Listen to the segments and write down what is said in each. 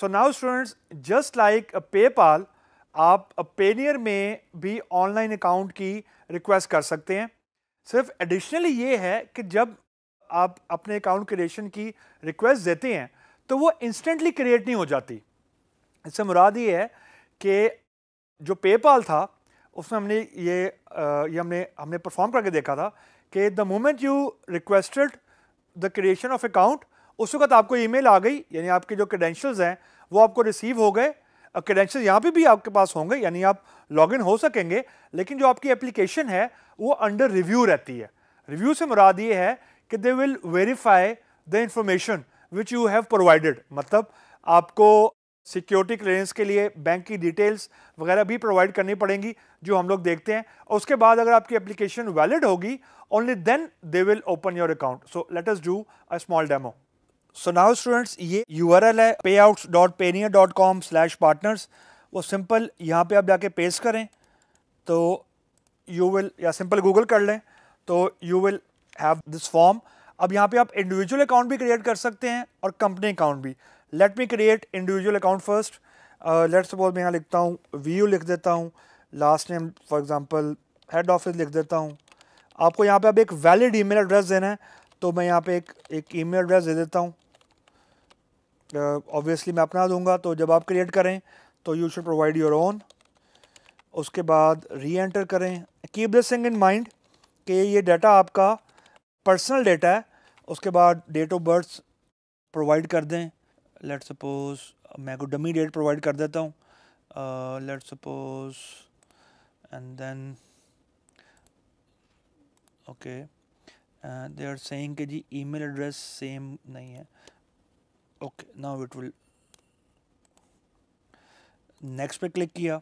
सो now students just like पे PayPal आप Payoneer में भी ऑनलाइन अकाउंट की रिक्वेस्ट कर सकते हैं सिर्फ एडिशनली ये है कि जब आप अपने अकाउंट क्रिएशन की रिक्वेस्ट देते हैं तो वो इंस्टेंटली क्रिएट नहीं हो जाती इससे मुराद ये है कि जो पेपाल था उसमें हमने ये ये हमने हमने परफॉर्म करके देखा था कि the moment you requested the creation of account उस वक्त आपको ईमेल आ गई यानी आपके जो क्रेडेंशियल्स हैं वो आपको रिसीव हो गए क्रेडेंशियल यहाँ पर भी आपके पास होंगे यानी आप लॉगिन हो सकेंगे लेकिन जो आपकी एप्लीकेशन है वो अंडर रिव्यू रहती है रिव्यू से मुराद ये है कि they will verify the information which you have provided मतलब आपको सिक्योरिटी क्लियरेंस के लिए बैंक की डिटेल्स वगैरह भी प्रोवाइड करनी पड़ेंगी जो हम लोग देखते हैं और उसके बाद अगर आपकी एप्लीकेशन वैलिड होगी only then they will open your account so let us do a small demo so now students ये यू आर एल है payouts dot Payoneer dot com slash partners वो सिंपल यहाँ पे आप जाके paste करें तो यू विल या सिंपल गूगल कर लें तो you will have this form अब यहाँ पे आप इंडिविजुअल अकाउंट भी क्रिएट कर सकते हैं और कंपनी अकाउंट भी let me create individual account first let suppose मैं यहाँ लिखता हूँ वी लिख देता हूँ last name for example head office लिख देता हूँ आपको यहाँ पे अब एक वैलिड ईमेल एड्रेस देना है तो मैं यहाँ पे एक एक ईमेल एड्रेस दे देता हूँ ऑब्वियसली uh, मैं अपना दूंगा तो जब आप क्रिएट करें तो you should provide your own उसके बाद री एंटर करें keep this thing in mind कि ये डाटा आपका पर्सनल डाटा है उसके बाद डेट ऑफ बर्थ प्रोवाइड कर दें लेट सपोज मैं को डमी डेट प्रोवाइड कर देता हूँ let suppose and then okay they are saying कि जी ईमेल एड्रेस सेम नहीं है okay now it will next पे क्लिक किया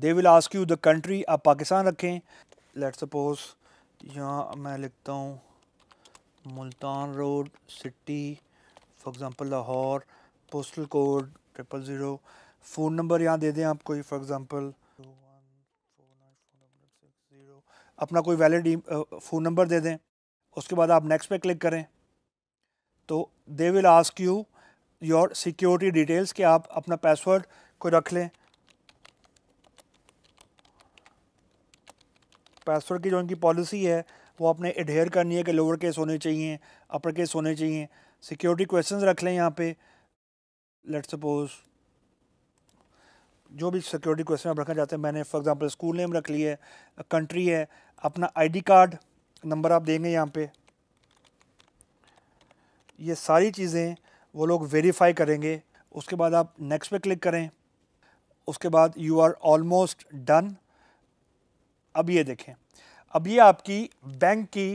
they will ask you the country आप पाकिस्तान रखें लेट सपोज यहाँ मैं लिखता हूँ Multan road city for example Lahore postal code triple zero phone number यहाँ दे दें आप कोई फॉर एग्जांपल अपना कोई वैलिड फ़ोन नंबर दे दें उसके बाद आप नेक्स्ट पे क्लिक करें तो they will ask you your security details कि आप अपना पासवर्ड को रख लें पासवर्ड की जो उनकी पॉलिसी है वो आपने एडहेयर करनी है कि लोअर केस होने चाहिए अपर केस होने चाहिए सिक्योरिटी क्वेश्चंस रख लें यहाँ पे लेट सपोज जो भी सिक्योरिटी क्वेश्चन आप रखना चाहते हैं मैंने फॉर एग्जांपल स्कूल नेम रख लिया है कंट्री है अपना आईडी कार्ड नंबर आप देंगे यहाँ पे ये सारी चीज़ें वो लोग वेरीफाई करेंगे उसके बाद आप नेक्स्ट पे क्लिक करें उसके बाद यू आर ऑलमोस्ट डन अब ये देखें अब ये आपकी बैंक की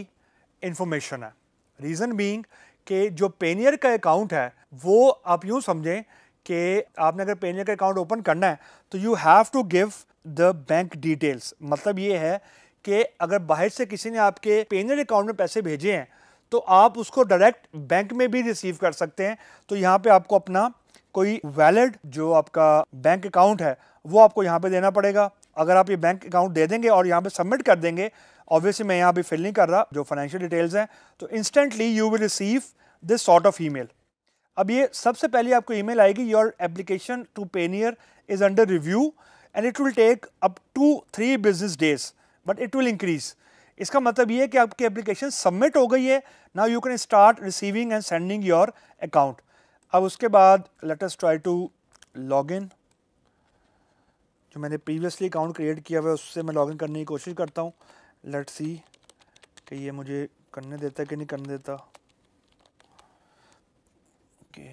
इंफॉर्मेशन है रीज़न बीइंग कि जो पेनियर का अकाउंट है वो आप यूँ समझें कि आपने अगर पेनियर का अकाउंट ओपन करना है तो you have to give the bank details मतलब ये है कि अगर बाहर से किसी ने आपके पेनियर अकाउंट में पैसे भेजे हैं तो आप उसको डायरेक्ट बैंक में भी रिसीव कर सकते हैं तो यहाँ पे आपको अपना कोई वैलिड जो आपका बैंक अकाउंट है वो आपको यहाँ पे देना पड़ेगा अगर आप ये बैंक अकाउंट दे देंगे और यहाँ पे सबमिट कर देंगे ऑब्वियसली मैं यहाँ पे फिल नहीं कर रहा जो फाइनेंशियल डिटेल्स हैं तो instantly you will receive this sort of email अब ये सबसे पहले आपको ईमेल आएगी your application to Payoneer is under review and it will take up to three business days but it will increase इसका मतलब ये है कि आपकी एप्लीकेशन सबमिट हो गई है now you can start receiving and sending your account अब उसके बाद let's try to log in जो मैंने प्रीवियसली अकाउंट क्रिएट किया हुआ है उससे मैं लॉगिन करने की कोशिश करता हूँ लेट सी कि ये मुझे करने देता कि नहीं करने देता ओके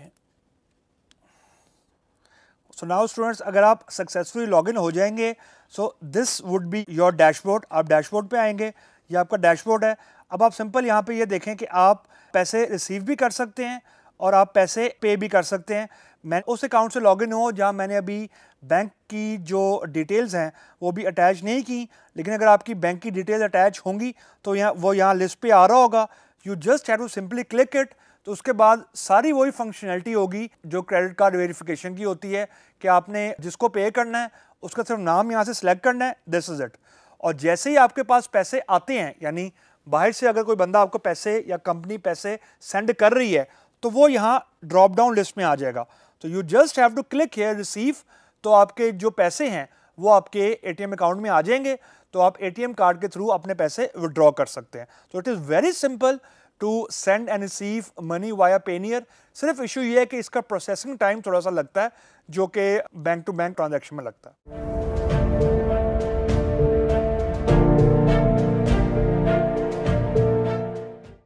सो नाउ स्टूडेंट्स अगर आप सक्सेसफुली लॉगिन हो जाएंगे so this would be your dashboard आप डैशबोर्ड पे आएंगे ये आपका डैशबोर्ड है अब आप सिंपल यहाँ पे ये देखें कि आप पैसे रिसीव भी कर सकते हैं और आप पैसे पे भी कर सकते हैं मैं उस अकाउंट से लॉगिन हो जहाँ मैंने अभी बैंक की जो डिटेल्स हैं वो भी अटैच नहीं की लेकिन अगर आपकी बैंक की डिटेल्स अटैच होंगी तो यहाँ वो यहाँ लिस्ट पे आ रहा होगा you just have to simply click it तो उसके बाद सारी वही फंक्शनैलिटी होगी जो क्रेडिट कार्ड वेरिफिकेशन की होती है कि आपने जिसको पे करना है उसका सिर्फ नाम यहाँ से सिलेक्ट करना है दिस इज़ इट और जैसे ही आपके पास पैसे आते हैं यानी बाहर से अगर कोई बंदा आपको पैसे या कंपनी पैसे सेंड कर रही है तो वो यहाँ ड्रॉप डाउन लिस्ट में आ जाएगा तो you just have to click here receive तो आपके जो पैसे हैं वो आपके एटीएम अकाउंट में आ जाएंगे तो आप एटीएम कार्ड के थ्रू अपने पैसे विड्रॉ कर सकते हैं तो it is very simple to send and receive money via Payoneer सिर्फ इशू ये है कि इसका प्रोसेसिंग टाइम थोड़ा सा लगता है जो कि बैंक टू बैंक ट्रांजेक्शन में लगता है